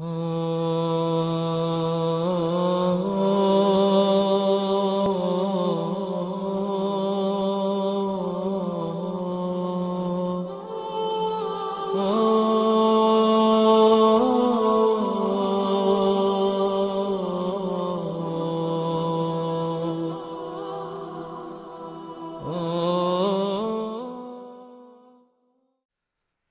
Oh.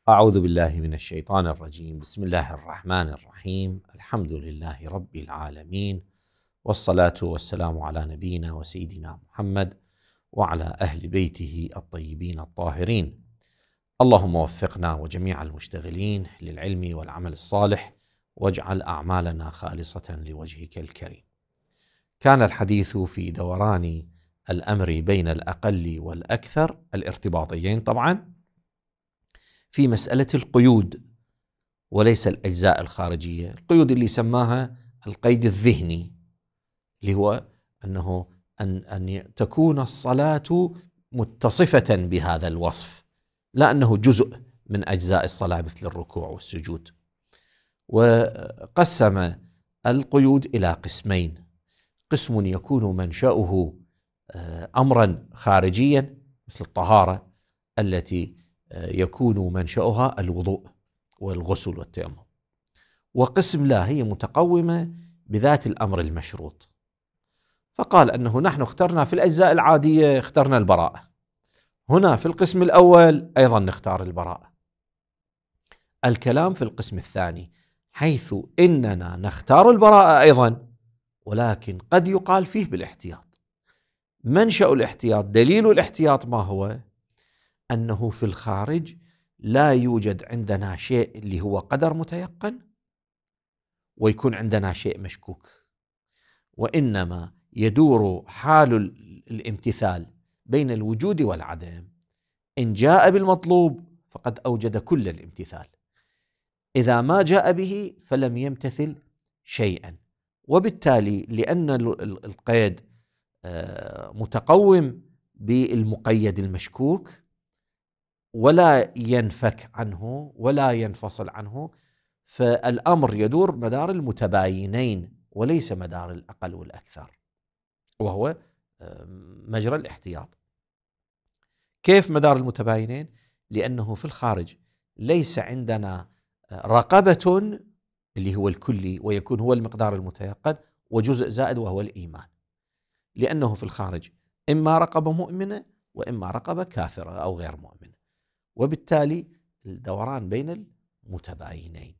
أعوذ بالله من الشيطان الرجيم بسم الله الرحمن الرحيم الحمد لله رب العالمين والصلاة والسلام على نبينا وسيدنا محمد وعلى أهل بيته الطيبين الطاهرين اللهم وفقنا وجميع المشتغلين للعلم والعمل الصالح واجعل أعمالنا خالصة لوجهك الكريم كان الحديث في دوران الأمر بين الأقل والأكثر الارتباطيين طبعاً في مسألة القيود وليس الأجزاء الخارجية القيود اللي سماها القيد الذهني اللي هو أنه أن, أن تكون الصلاة متصفة بهذا الوصف لا أنه جزء من أجزاء الصلاة مثل الركوع والسجود وقسم القيود إلى قسمين قسم يكون منشأه آه، أمرا خارجيا مثل الطهارة التي يكون منشأها الوضوء والغسل والتيمم وقسم لا هي متقومة بذات الأمر المشروط فقال أنه نحن اخترنا في الأجزاء العادية اخترنا البراءة هنا في القسم الأول أيضا نختار البراءة الكلام في القسم الثاني حيث إننا نختار البراءة أيضا ولكن قد يقال فيه بالاحتياط منشأ الاحتياط دليل الاحتياط ما هو انه في الخارج لا يوجد عندنا شيء اللي هو قدر متيقن ويكون عندنا شيء مشكوك وانما يدور حال الامتثال بين الوجود والعدم ان جاء بالمطلوب فقد اوجد كل الامتثال اذا ما جاء به فلم يمتثل شيئا وبالتالي لان القيد آه، متقوم بالمقيد المشكوك ولا ينفك عنه ولا ينفصل عنه فالامر يدور مدار المتباينين وليس مدار الاقل والاكثر وهو آه، مجرى الاحتياط كيف مدار المتباينين لانه في الخارج ليس عندنا آه، رقبه اللي هو الكلي ويكون هو المقدار المتيقن وجزء زائد وهو الايمان لانه في الخارج اما رقبه مؤمنه واما رقبه كافره او غير مؤمنه وبالتالي الدوران بين المتباينين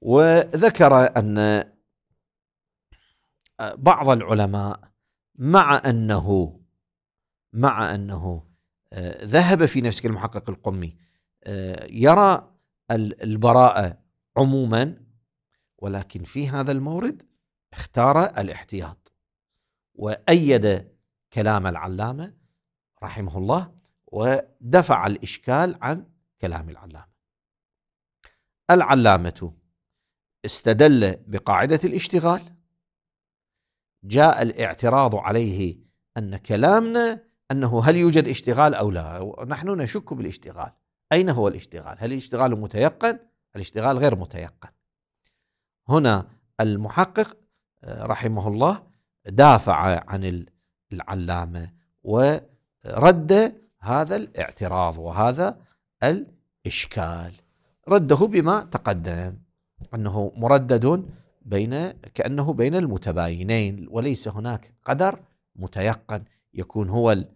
وذكر أن آه، بعض العلماء مع أنه مع أنه آه، ذهب في نفسك المحقق القمي آه، يرى البراءة عموما ولكن في هذا المورد اختار الاحتياط وأيد كلام العلامة رحمه الله ودفع الإشكال عن كلام العلامة العلامة استدل بقاعدة الاشتغال جاء الاعتراض عليه أن كلامنا أنه هل يوجد اشتغال أو لا نحن نشك بالاشتغال أين هو الاشتغال هل الاشتغال متيقن الاشتغال غير متيقن هنا المحقق آه، رحمه الله دافع عن العلامة ورد هذا الاعتراض وهذا الإشكال رده بما تقدم أنه مردد بين كأنه بين المتباينين وليس هناك قدر متيقن يكون هو الـ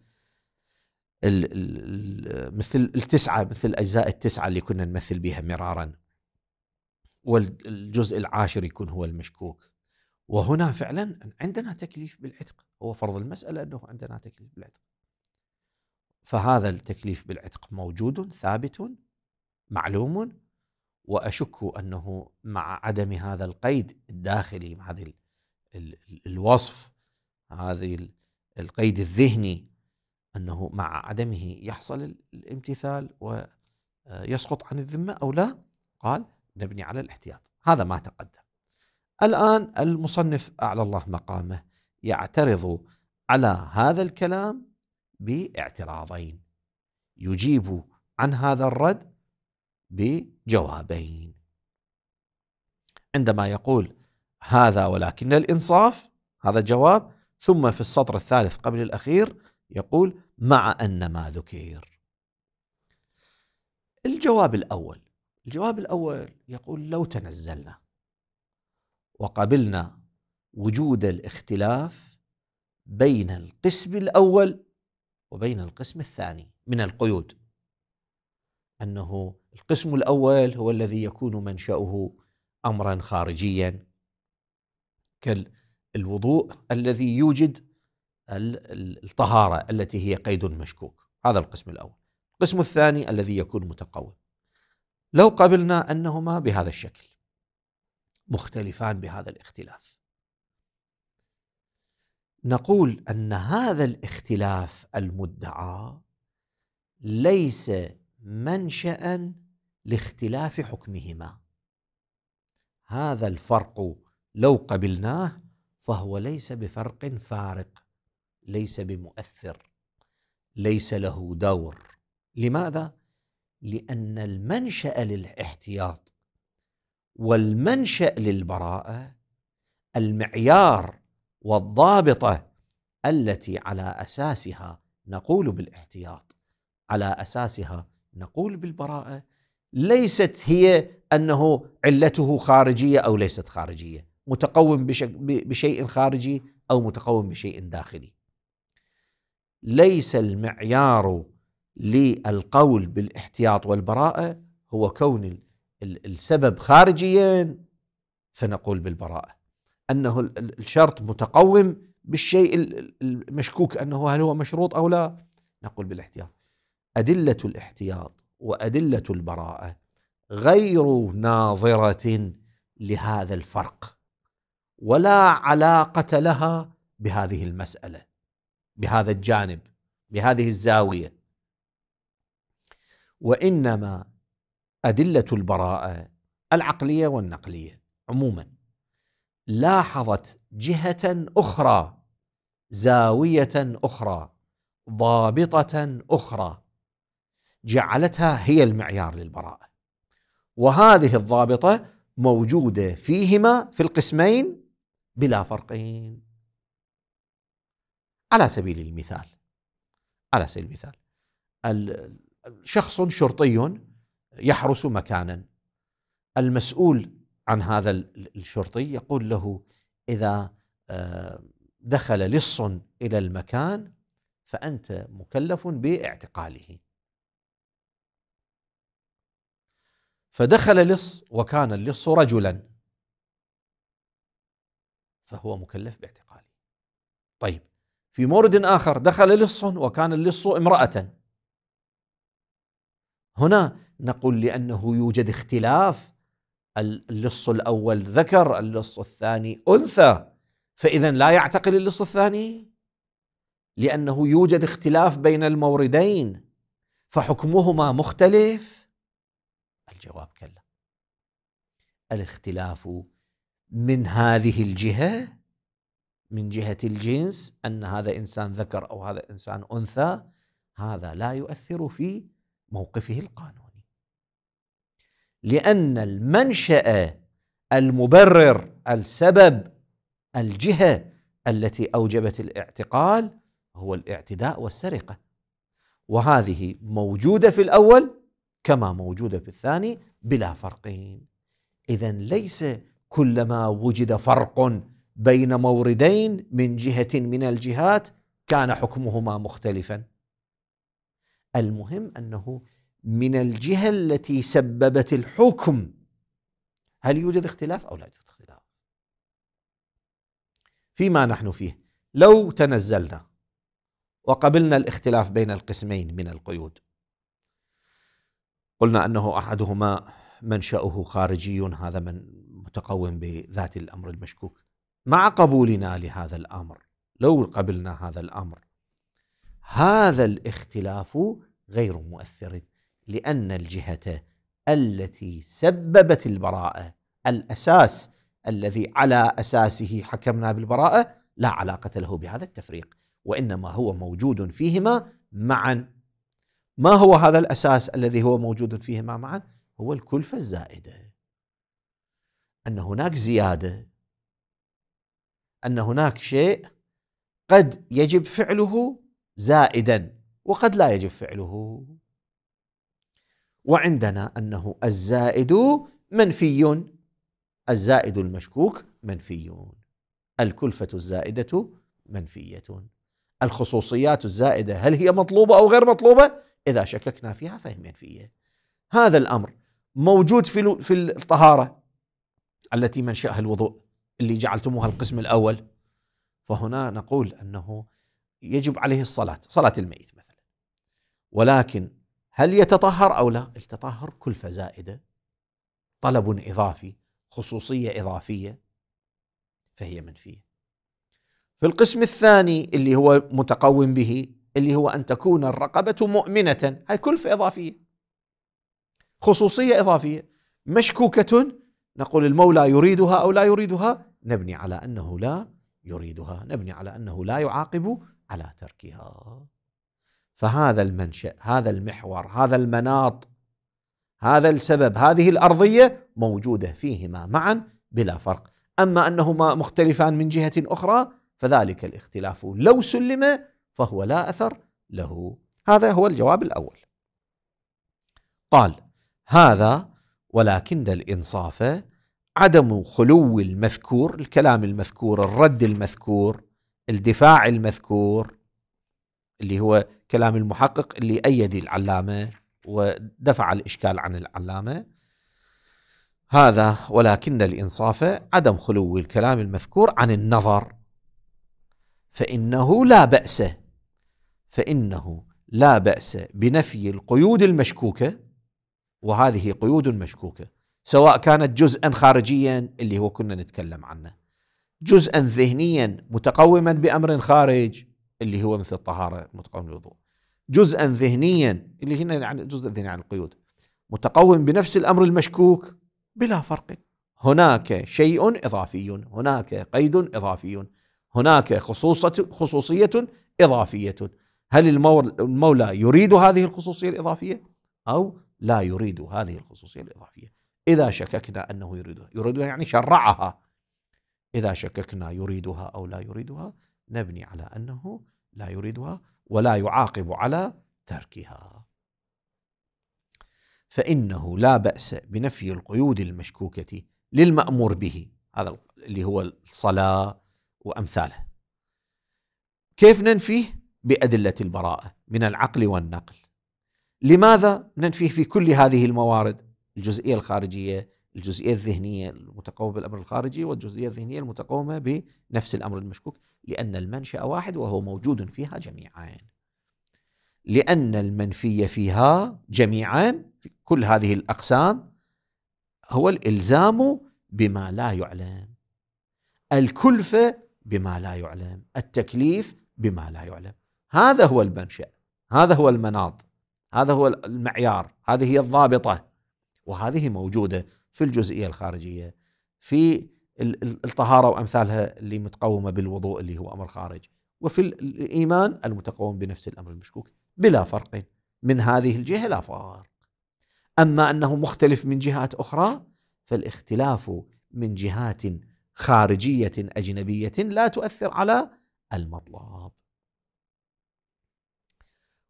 الـ الـ مثل التسعة مثل الأجزاء التسعة اللي كنا نمثل بها مرارا والجزء العاشر يكون هو المشكوك وهنا فعلا عندنا تكليف بالعتق هو فرض المسألة أنه عندنا تكليف بالعتق فهذا التكليف بالعتق موجود ثابت معلوم واشك انه مع عدم هذا القيد الداخلي مع هذا الوصف هذه القيد الذهني انه مع عدمه يحصل الامتثال ويسقط آه، عن الذمه او لا قال نبني على الاحتياط هذا ما تقدم الان المصنف اعلى الله مقامه يعترض على هذا الكلام باعتراضين يجيب عن هذا الرد بجوابين عندما يقول هذا ولكن الانصاف هذا جواب ثم في السطر الثالث قبل الاخير يقول مع ان ما ذكر الجواب الاول الجواب الاول يقول لو تنزلنا وقبلنا وجود الاختلاف بين القسم الاول وبين القسم الثاني من القيود انه القسم الاول هو الذي يكون منشاه امرا خارجيا كالوضوء الذي يوجد الطهاره التي هي قيد مشكوك هذا القسم الاول القسم الثاني الذي يكون متقوم لو قبلنا انهما بهذا الشكل مختلفان بهذا الاختلاف نقول ان هذا الاختلاف المدعى ليس منشا لاختلاف حكمهما هذا الفرق لو قبلناه فهو ليس بفرق فارق ليس بمؤثر ليس له دور لماذا لان المنشا للاحتياط والمنشا للبراءه المعيار والضابطه التي على اساسها نقول بالاحتياط على اساسها نقول بالبراءه ليست هي انه علته خارجيه او ليست خارجيه متقوم بشيء خارجي او متقوم بشيء داخلي ليس المعيار للقول بالاحتياط والبراءه هو كون السبب خارجيا فنقول بالبراءه أنه الشرط متقوم بالشيء المشكوك أنه هل هو مشروط أو لا نقول بالاحتياط أدلة الاحتياط وأدلة البراءة غير ناظرة لهذا الفرق ولا علاقة لها بهذه المسألة بهذا الجانب بهذه الزاوية وإنما أدلة البراءة العقلية والنقلية عموما لاحظت جهه اخرى زاويه اخرى ضابطه اخرى جعلتها هي المعيار للبراءه وهذه الضابطه موجوده فيهما في القسمين بلا فرقين على سبيل المثال على سبيل المثال شخص شرطي يحرس مكانا المسؤول عن هذا الشرطي يقول له اذا آه، دخل لص الى المكان فانت مكلف باعتقاله فدخل لص وكان اللص رجلا فهو مكلف باعتقاله طيب في مورد اخر دخل لص وكان اللص امراه هنا نقول لانه يوجد اختلاف اللص الأول ذكر اللص الثاني أنثى فإذا لا يعتقل اللص الثاني لأنه يوجد اختلاف بين الموردين فحكمهما مختلف الجواب كلا الاختلاف من هذه الجهة من جهة الجنس أن هذا إنسان ذكر أو هذا إنسان أنثى هذا لا يؤثر في موقفه القانوني لأن المنشأ المبرر السبب الجهة التي أوجبت الاعتقال هو الاعتداء والسرقة وهذه موجودة في الأول كما موجودة في الثاني بلا فرقين إذا ليس كلما وجد فرق بين موردين من جهة من الجهات كان حكمهما مختلفا المهم أنه من الجهة التي سببت الحكم هل يوجد اختلاف أو لا يوجد اختلاف فيما نحن فيه لو تنزلنا وقبلنا الاختلاف بين القسمين من القيود قلنا أنه أحدهما منشأه خارجي هذا من متقوم بذات الأمر المشكوك مع قبولنا لهذا الأمر لو قبلنا هذا الأمر هذا الاختلاف غير مؤثر لأن الجهة التي سببت البراءة الأساس الذي على أساسه حكمنا بالبراءة لا علاقة له بهذا التفريق وإنما هو موجود فيهما معا ما هو هذا الأساس الذي هو موجود فيهما معا هو الكلفة الزائدة أن هناك زيادة أن هناك شيء قد يجب فعله زائدا وقد لا يجب فعله وعندنا أنه الزائد منفي الزائد المشكوك منفي الكلفة الزائدة منفية الخصوصيات الزائدة هل هي مطلوبة أو غير مطلوبة إذا شككنا فيها فهي منفية هذا الأمر موجود في في الطهارة التي منشأها الوضوء اللي جعلتموها القسم الأول فهنا نقول أنه يجب عليه الصلاة صلاة الميت مثلا ولكن هل يتطهر او لا؟ التطهر كلفه زائده طلب اضافي خصوصيه اضافيه فهي منفيه. في القسم الثاني اللي هو متقوم به اللي هو ان تكون الرقبه مؤمنه، هاي كلفه اضافيه. خصوصيه اضافيه مشكوكه نقول المولى يريدها او لا يريدها نبني على انه لا يريدها، نبني على انه لا يعاقب على تركها. فهذا المنشأ هذا المحور هذا المناط هذا السبب هذه الأرضية موجودة فيهما معا بلا فرق أما أنهما مختلفان من جهة أخرى فذلك الاختلاف لو سلم فهو لا أثر له هذا هو الجواب الأول قال هذا ولكن الإنصاف عدم خلو المذكور الكلام المذكور الرد المذكور الدفاع المذكور اللي هو كلام المحقق اللي أيد العلامة ودفع الإشكال عن العلامة هذا ولكن الإنصاف عدم خلو الكلام المذكور عن النظر فإنه لا بأس فإنه لا بأس بنفي القيود المشكوكة وهذه قيود مشكوكة سواء كانت جزءا خارجيا اللي هو كنا نتكلم عنه جزءا ذهنيا متقوما بأمر خارج اللي هو مثل الطهاره متقوم الوضوء جزءا ذهنيا اللي هنا يعني جزء ذهني عن القيود متقوم بنفس الامر المشكوك بلا فرق هناك شيء اضافي هناك قيد اضافي هناك خصوصة خصوصية إضافية هل المولى يريد هذه الخصوصية الإضافية أو لا يريد هذه الخصوصية الإضافية إذا شككنا أنه يريدها يريدها يعني شرعها إذا شككنا يريدها أو لا يريدها نبني على أنه لا يريدها ولا يعاقب على تركها فإنه لا بأس بنفي القيود المشكوكة للمأمور به هذا اللي هو الصلاة وأمثاله كيف ننفيه؟ بأدلة البراءة من العقل والنقل لماذا ننفيه في كل هذه الموارد الجزئية الخارجية الجزئية الذهنية المتقومة بالأمر الخارجي والجزئية الذهنية المتقومة بنفس الأمر المشكوك لأن المنشأ واحد وهو موجود فيها جميعا لأن المنفي فيها جميعا في كل هذه الأقسام هو الإلزام بما لا يعلم الكلفة بما لا يعلم التكليف بما لا يعلم هذا هو المنشأ هذا هو المناط هذا هو المعيار هذه هي الضابطة وهذه موجودة في الجزئية الخارجية في الطهاره وامثالها اللي متقومه بالوضوء اللي هو امر خارج وفي الايمان المتقوم بنفس الامر المشكوك بلا فرق من هذه الجهه لا فرق اما انه مختلف من جهات اخرى فالاختلاف من جهات خارجيه اجنبيه لا تؤثر على المطلب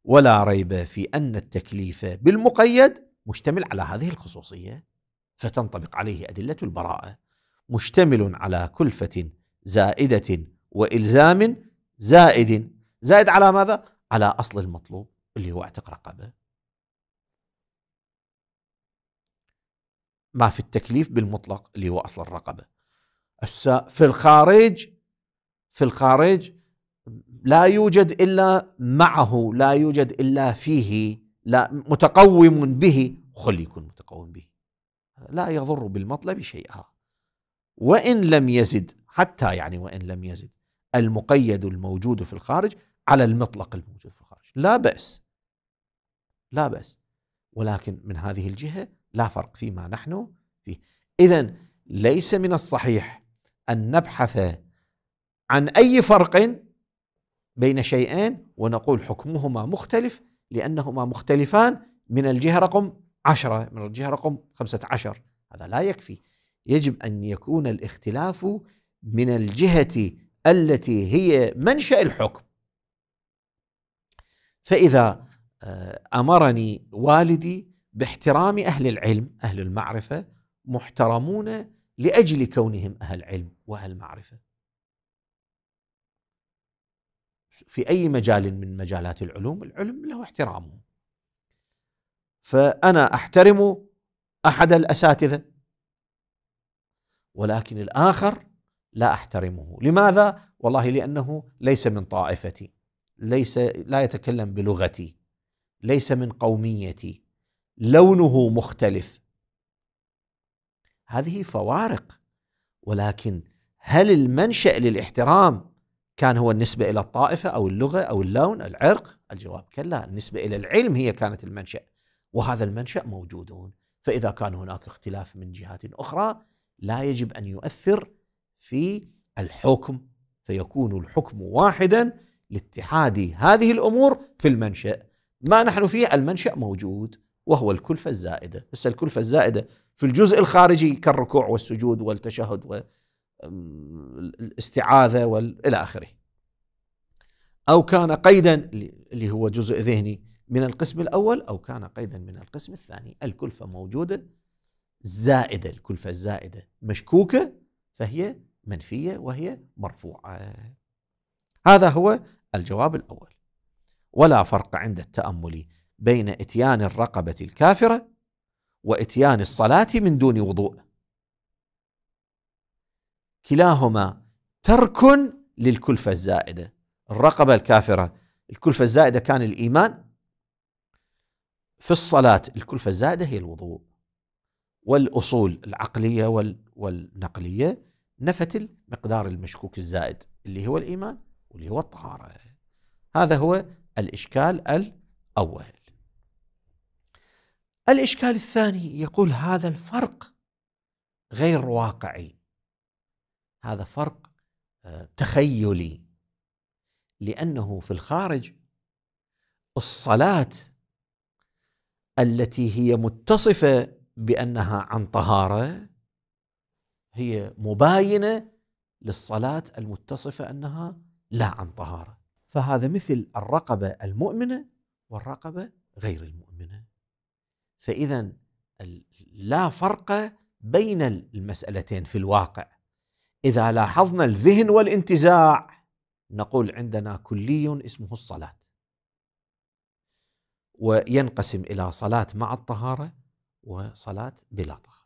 ولا ريب في ان التكليف بالمقيد مشتمل على هذه الخصوصيه فتنطبق عليه ادله البراءه مشتمل على كلفة زائدة وإلزام زائد زائد على ماذا؟ على أصل المطلوب اللي هو اعتق رقبة ما في التكليف بالمطلق اللي هو أصل الرقبة في الخارج في الخارج لا يوجد إلا معه لا يوجد إلا فيه لا متقوم به خلي يكون متقوم به لا يضر بالمطلب شيئا وإن لم يزد حتى يعني وإن لم يزد المقيد الموجود في الخارج على المطلق الموجود في الخارج لا بأس لا بأس ولكن من هذه الجهة لا فرق فيما نحن فيه إذا ليس من الصحيح أن نبحث عن أي فرق بين شيئين ونقول حكمهما مختلف لأنهما مختلفان من الجهة رقم عشرة من الجهة رقم خمسة عشر هذا لا يكفي يجب ان يكون الاختلاف من الجهه التي هي منشا الحكم فاذا آه، امرني والدي باحترام اهل العلم اهل المعرفه محترمون لاجل كونهم اهل علم واهل معرفه في اي مجال من مجالات العلوم العلم له احترامه فانا احترم احد الاساتذه ولكن الآخر لا أحترمه لماذا؟ والله لأنه ليس من طائفتي ليس لا يتكلم بلغتي ليس من قوميتي لونه مختلف هذه فوارق ولكن هل المنشأ للاحترام كان هو النسبة إلى الطائفة أو اللغة أو اللون العرق الجواب كلا النسبة إلى العلم هي كانت المنشأ وهذا المنشأ موجودون فإذا كان هناك اختلاف من جهات أخرى لا يجب ان يؤثر في الحكم فيكون الحكم واحدا لاتحاد هذه الامور في المنشأ ما نحن فيه المنشأ موجود وهو الكلفة الزائدة بس الكلفة الزائدة في الجزء الخارجي كالركوع والسجود والتشهد والاستعاذة وإلى آخره أو كان قيدا اللي هو جزء ذهني من القسم الأول أو كان قيدا من القسم الثاني الكلفة موجودة زائده الكلفه الزائده مشكوكه فهي منفيه وهي مرفوعه هذا هو الجواب الاول ولا فرق عند التامل بين اتيان الرقبه الكافره واتيان الصلاه من دون وضوء كلاهما ترك للكلفه الزائده الرقبه الكافره الكلفه الزائده كان الايمان في الصلاه الكلفه الزائده هي الوضوء والاصول العقليه والنقليه نفت المقدار المشكوك الزائد اللي هو الايمان واللي هو الطهاره. هذا هو الاشكال الاول. الاشكال الثاني يقول هذا الفرق غير واقعي. هذا فرق آه، تخيلي لانه في الخارج الصلاه التي هي متصفه بانها عن طهاره هي مباينه للصلاه المتصفه انها لا عن طهاره فهذا مثل الرقبه المؤمنه والرقبه غير المؤمنه فاذا لا فرق بين المسالتين في الواقع اذا لاحظنا الذهن والانتزاع نقول عندنا كلي اسمه الصلاه وينقسم الى صلاه مع الطهاره وصلاة بلا طهر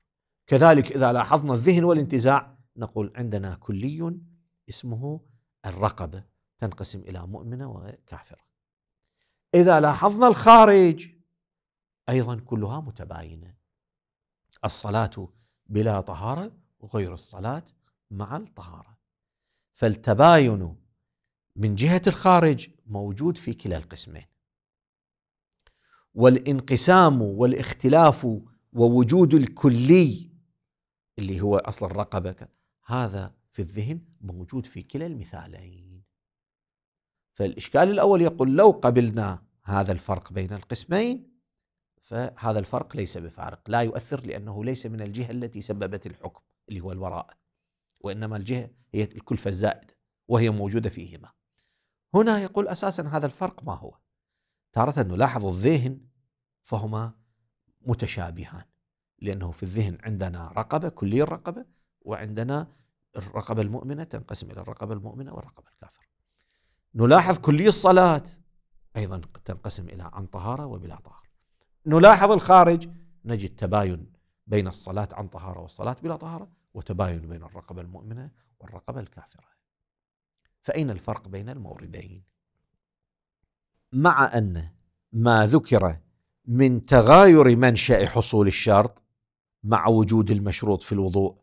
كذلك إذا لاحظنا الذهن والانتزاع نقول عندنا كلي اسمه الرقبة تنقسم إلى مؤمنة وكافرة إذا لاحظنا الخارج أيضا كلها متباينة الصلاة بلا طهارة وغير الصلاة مع الطهارة فالتباين من جهة الخارج موجود في كلا القسمين والانقسام والاختلاف ووجود الكلي اللي هو اصل الرقبه هذا في الذهن موجود في كلا المثالين فالاشكال الاول يقول لو قبلنا هذا الفرق بين القسمين فهذا الفرق ليس بفارق لا يؤثر لانه ليس من الجهه التي سببت الحكم اللي هو الوراء وانما الجهه هي الكلفه الزائده وهي موجوده فيهما هنا يقول اساسا هذا الفرق ما هو تارة نلاحظ الذهن فهما متشابهان لأنه في الذهن عندنا رقبة كلية الرقبة وعندنا الرقبة المؤمنة تنقسم إلى الرقبة المؤمنة والرقبة الكافرة نلاحظ كلية الصلاة أيضا تنقسم إلى عن طهارة وبلا طهارة نلاحظ الخارج نجد تباين بين الصلاة عن طهارة والصلاة بلا طهارة وتباين بين الرقبة المؤمنة والرقبة الكافرة فأين الفرق بين الموردين؟ مع أن ما ذكر من تغاير منشأ حصول الشرط مع وجود المشروط في الوضوء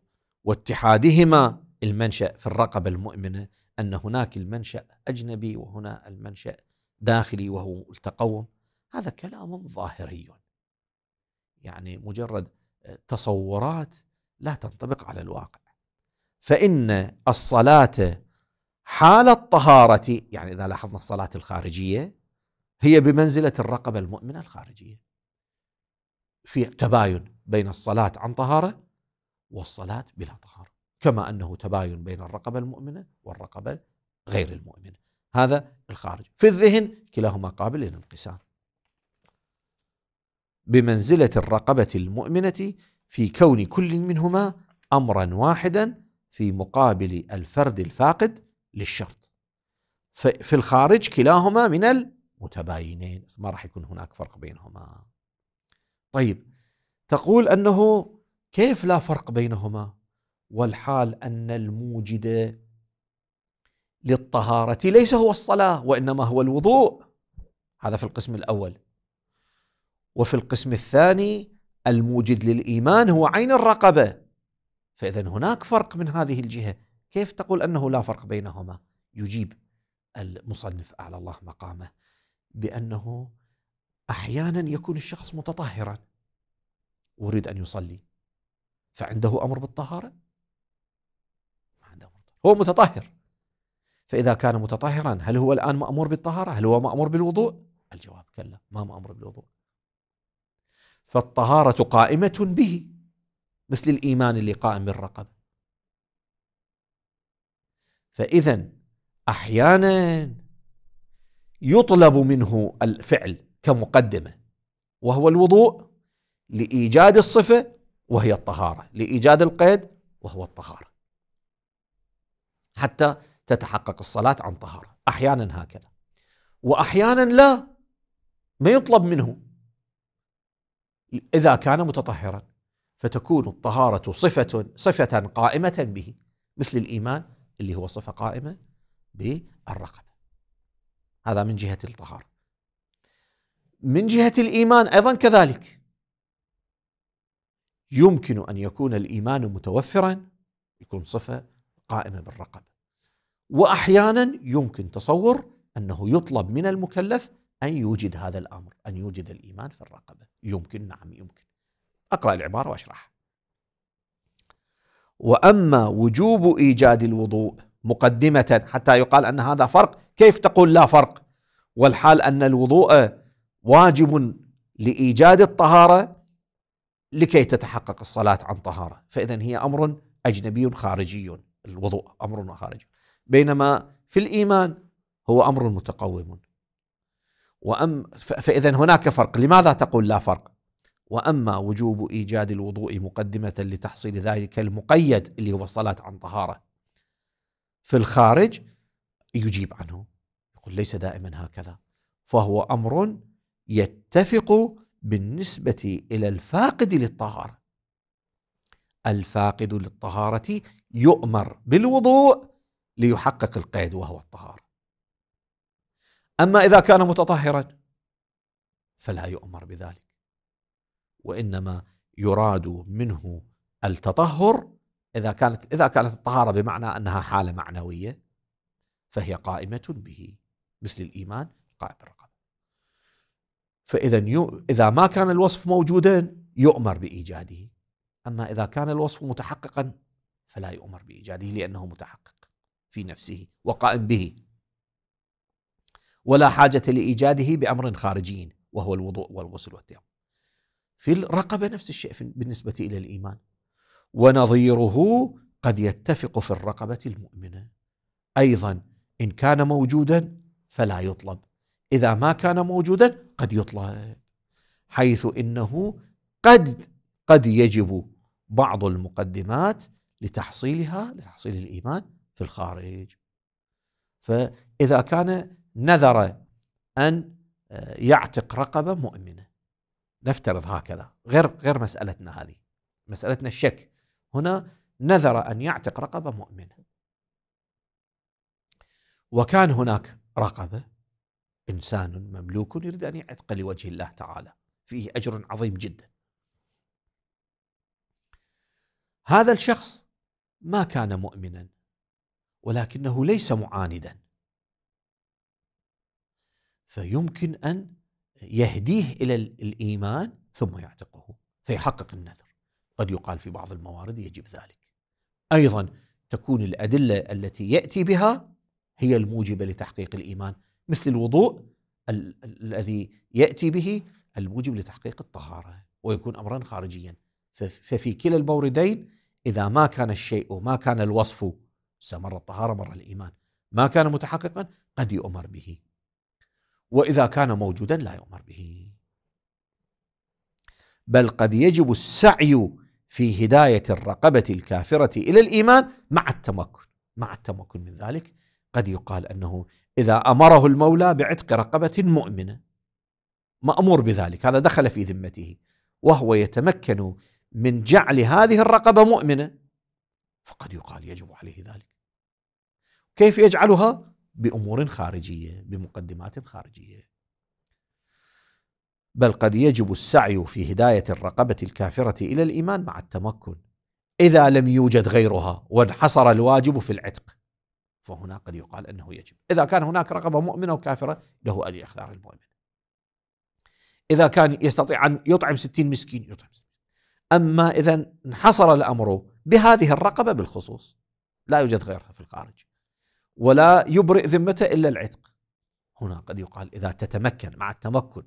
واتحادهما المنشأ في الرقبة المؤمنة أن هناك المنشأ أجنبي وهنا المنشأ داخلي وهو التقوم هذا كلام ظاهري يعني مجرد تصورات لا تنطبق على الواقع فإن الصلاة حال الطهارة يعني إذا لاحظنا الصلاة الخارجية هي بمنزلة الرقبة المؤمنة الخارجية في تباين بين الصلاة عن طهارة والصلاة بلا طهارة كما أنه تباين بين الرقبة المؤمنة والرقبة غير المؤمنة هذا الخارج في الذهن كلاهما قابل للانقسام بمنزلة الرقبة المؤمنة في كون كل منهما أمرا واحدا في مقابل الفرد الفاقد للشرط في الخارج كلاهما من متباينين ما راح يكون هناك فرق بينهما طيب تقول أنه كيف لا فرق بينهما والحال أن الموجد للطهارة ليس هو الصلاة وإنما هو الوضوء هذا في القسم الأول وفي القسم الثاني الموجد للإيمان هو عين الرقبة فإذا هناك فرق من هذه الجهة كيف تقول أنه لا فرق بينهما يجيب المصنف أعلى الله مقامه بانه احيانا يكون الشخص متطهرا ويريد ان يصلي فعنده امر بالطهاره؟ ما عنده امر هو متطهر فاذا كان متطهرا هل هو الان مامور بالطهاره؟ هل هو مامور بالوضوء؟ الجواب كلا ما مامور بالوضوء فالطهاره قائمه به مثل الايمان اللي قائم بالرقبه فاذا احيانا يطلب منه الفعل كمقدمه وهو الوضوء لايجاد الصفه وهي الطهاره، لايجاد القيد وهو الطهاره. حتى تتحقق الصلاه عن طهاره، احيانا هكذا. واحيانا لا ما يطلب منه اذا كان متطهرا فتكون الطهاره صفه صفه قائمه به مثل الايمان اللي هو صفه قائمه بالرقبه. هذا من جهة الطهارة من جهة الإيمان أيضا كذلك يمكن أن يكون الإيمان متوفرا يكون صفة قائمة بالرقبة وأحيانا يمكن تصور أنه يطلب من المكلف أن يوجد هذا الأمر أن يوجد الإيمان في الرقبة يمكن نعم يمكن أقرأ العبارة وأشرحها وأما وجوب إيجاد الوضوء مقدمة حتى يقال أن هذا فرق كيف تقول لا فرق والحال أن الوضوء واجب لإيجاد الطهارة لكي تتحقق الصلاة عن طهارة فإذا هي أمر أجنبي خارجي الوضوء أمر خارجي بينما في الإيمان هو أمر متقوم وأم فإذا هناك فرق لماذا تقول لا فرق وأما وجوب إيجاد الوضوء مقدمة لتحصيل ذلك المقيد اللي هو الصلاة عن طهارة في الخارج يجيب عنه يقول ليس دائما هكذا فهو امر يتفق بالنسبه الى الفاقد للطهاره الفاقد للطهاره يؤمر بالوضوء ليحقق القيد وهو الطهاره اما اذا كان متطهرا فلا يؤمر بذلك وانما يراد منه التطهر إذا كانت إذا كانت الطهارة بمعنى أنها حالة معنوية فهي قائمة به مثل الإيمان قائم بالرقبة فإذا إذا ما كان الوصف موجودا يؤمر بإيجاده أما إذا كان الوصف متحققا فلا يؤمر بإيجاده لأنه متحقق في نفسه وقائم به ولا حاجة لإيجاده بأمر خارجي وهو الوضوء والغسل والتيمم في الرقبة نفس الشيء بالنسبة إلى الإيمان ونظيره قد يتفق في الرقبه المؤمنه ايضا ان كان موجودا فلا يطلب اذا ما كان موجودا قد يطلب حيث انه قد قد يجب بعض المقدمات لتحصيلها لتحصيل الايمان في الخارج فاذا كان نذر ان آه، يعتق رقبه مؤمنه نفترض هكذا غير غير مسالتنا هذه مسالتنا الشك هنا نذر أن يعتق رقبة مؤمنة وكان هناك رقبة إنسان مملوك يريد أن يعتق لوجه الله تعالى فيه أجر عظيم جدا هذا الشخص ما كان مؤمنا ولكنه ليس معاندا فيمكن أن يهديه إلى الإيمان ثم يعتقه فيحقق النذر قد يقال في بعض الموارد يجب ذلك ايضا تكون الادله التي ياتي بها هي الموجبه لتحقيق الايمان مثل الوضوء الذي ياتي به الموجب لتحقيق الطهاره ويكون امرا خارجيا ففي كلا الموردين اذا ما كان الشيء ما كان الوصف استمر الطهاره مر الايمان ما كان متحققا قد يؤمر به واذا كان موجودا لا يؤمر به بل قد يجب السعي في هدايه الرقبه الكافره الى الايمان مع التمكن، مع التمكن من ذلك قد يقال انه اذا امره المولى بعتق رقبه مؤمنه مامور بذلك، هذا دخل في ذمته وهو يتمكن من جعل هذه الرقبه مؤمنه فقد يقال يجب عليه ذلك. كيف يجعلها؟ بامور خارجيه، بمقدمات خارجيه. بل قد يجب السعي في هدايه الرقبه الكافره الى الايمان مع التمكن اذا لم يوجد غيرها وانحصر الواجب في العتق فهنا قد يقال انه يجب اذا كان هناك رقبه مؤمنه وكافره له ان يختار المؤمن اذا كان يستطيع ان يطعم ستين مسكين يطعم ستين. اما اذا انحصر الامر بهذه الرقبه بالخصوص لا يوجد غيرها في الخارج ولا يبرئ ذمته الا العتق هنا قد يقال اذا تتمكن مع التمكن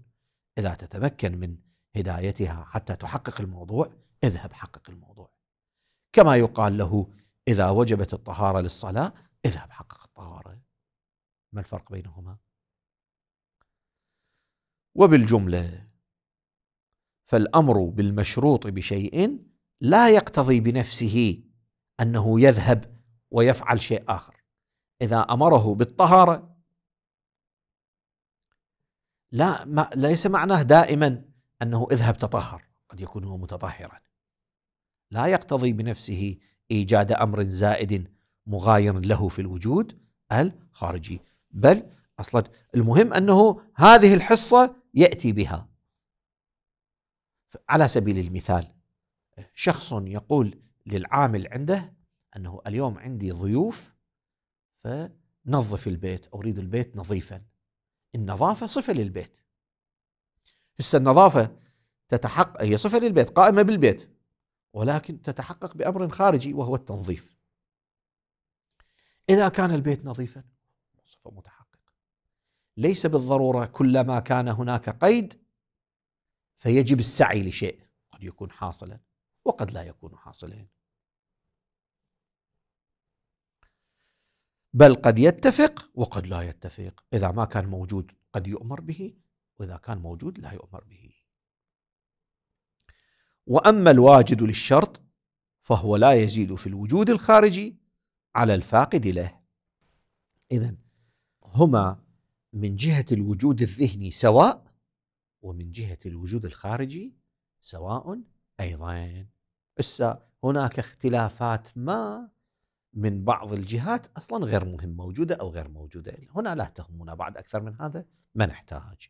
إذا تتمكن من هدايتها حتى تحقق الموضوع اذهب حقق الموضوع كما يقال له إذا وجبت الطهارة للصلاة اذهب حقق الطهارة ما الفرق بينهما؟ وبالجملة فالأمر بالمشروط بشيء لا يقتضي بنفسه أنه يذهب ويفعل شيء آخر إذا أمره بالطهارة لا ما ليس معناه دائما انه اذهب تطهر قد يكون هو متطهرا لا يقتضي بنفسه ايجاد امر زائد مغاير له في الوجود الخارجي بل اصلا المهم انه هذه الحصه ياتي بها على سبيل المثال شخص يقول للعامل عنده انه اليوم عندي ضيوف فنظف البيت اريد البيت نظيفا النظافه صفه للبيت هسه النظافه تتحقق هي صفه للبيت قائمه بالبيت ولكن تتحقق بامر خارجي وهو التنظيف اذا كان البيت نظيفا صفه متحققه ليس بالضروره كلما كان هناك قيد فيجب السعي لشيء قد يكون حاصلا وقد لا يكون حاصلا بل قد يتفق وقد لا يتفق إذا ما كان موجود قد يؤمر به وإذا كان موجود لا يؤمر به وأما الواجد للشرط فهو لا يزيد في الوجود الخارجي على الفاقد له إذا هما من جهة الوجود الذهني سواء ومن جهة الوجود الخارجي سواء أيضا هسه هناك اختلافات ما من بعض الجهات اصلا غير مهم موجوده او غير موجوده هنا لا تهمنا بعد اكثر من هذا ما نحتاج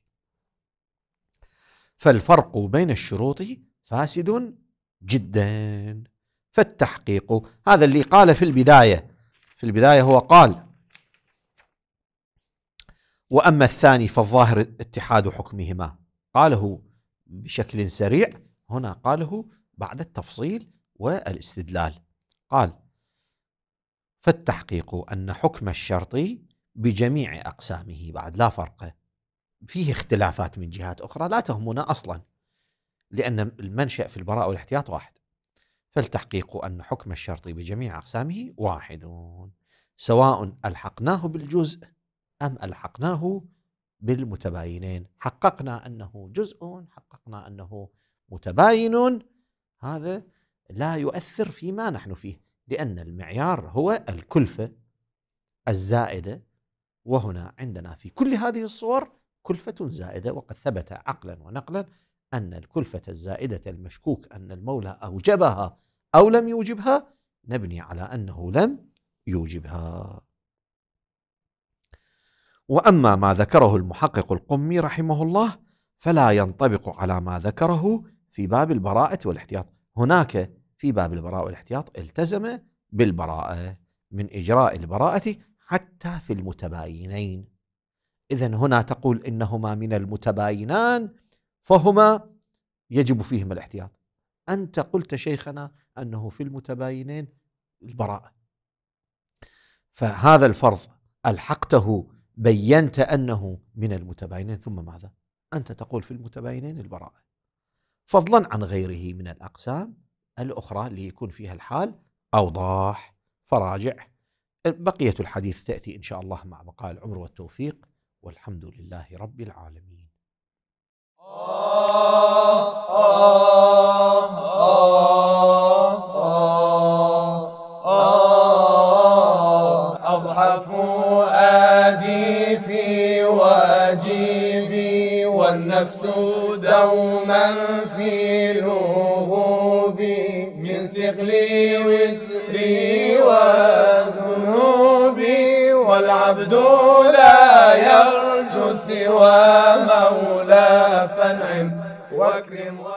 فالفرق بين الشروط فاسد جدا فالتحقيق هذا اللي قال في البدايه في البدايه هو قال واما الثاني فالظاهر اتحاد حكمهما قاله بشكل سريع هنا قاله بعد التفصيل والاستدلال قال فالتحقيق أن حكم الشرطي بجميع أقسامه بعد لا فرق فيه اختلافات من جهات أخرى لا تهمنا أصلا لأن المنشأ في البراءة والاحتياط واحد فالتحقيق أن حكم الشرطي بجميع أقسامه واحد سواء ألحقناه بالجزء أم ألحقناه بالمتباينين حققنا أنه جزء حققنا أنه متباين هذا لا يؤثر فيما نحن فيه لأن المعيار هو الكلفة الزائدة وهنا عندنا في كل هذه الصور كلفة زائدة وقد ثبت عقلا ونقلا أن الكلفة الزائدة المشكوك أن المولى أوجبها أو لم يوجبها نبني على أنه لم يوجبها وأما ما ذكره المحقق القمي رحمه الله فلا ينطبق على ما ذكره في باب البراءة والاحتياط هناك في باب البراءة والاحتياط التزم بالبراءة من إجراء البراءة حتى في المتباينين إذا هنا تقول إنهما من المتباينان فهما يجب فيهما الاحتياط أنت قلت شيخنا أنه في المتباينين البراءة فهذا الفرض ألحقته بينت أنه من المتباينين ثم ماذا؟ أنت تقول في المتباينين البراءة فضلا عن غيره من الأقسام الأخرى ليكون فيها الحال أوضح فراجع بقية الحديث تأتي إن شاء الله مع بقاء العمر والتوفيق والحمد لله رب العالمين آه آه آه أضحف فؤادي في واجبي والنفس دوما العبد لا يرجو سوى مولى فانعم واكرم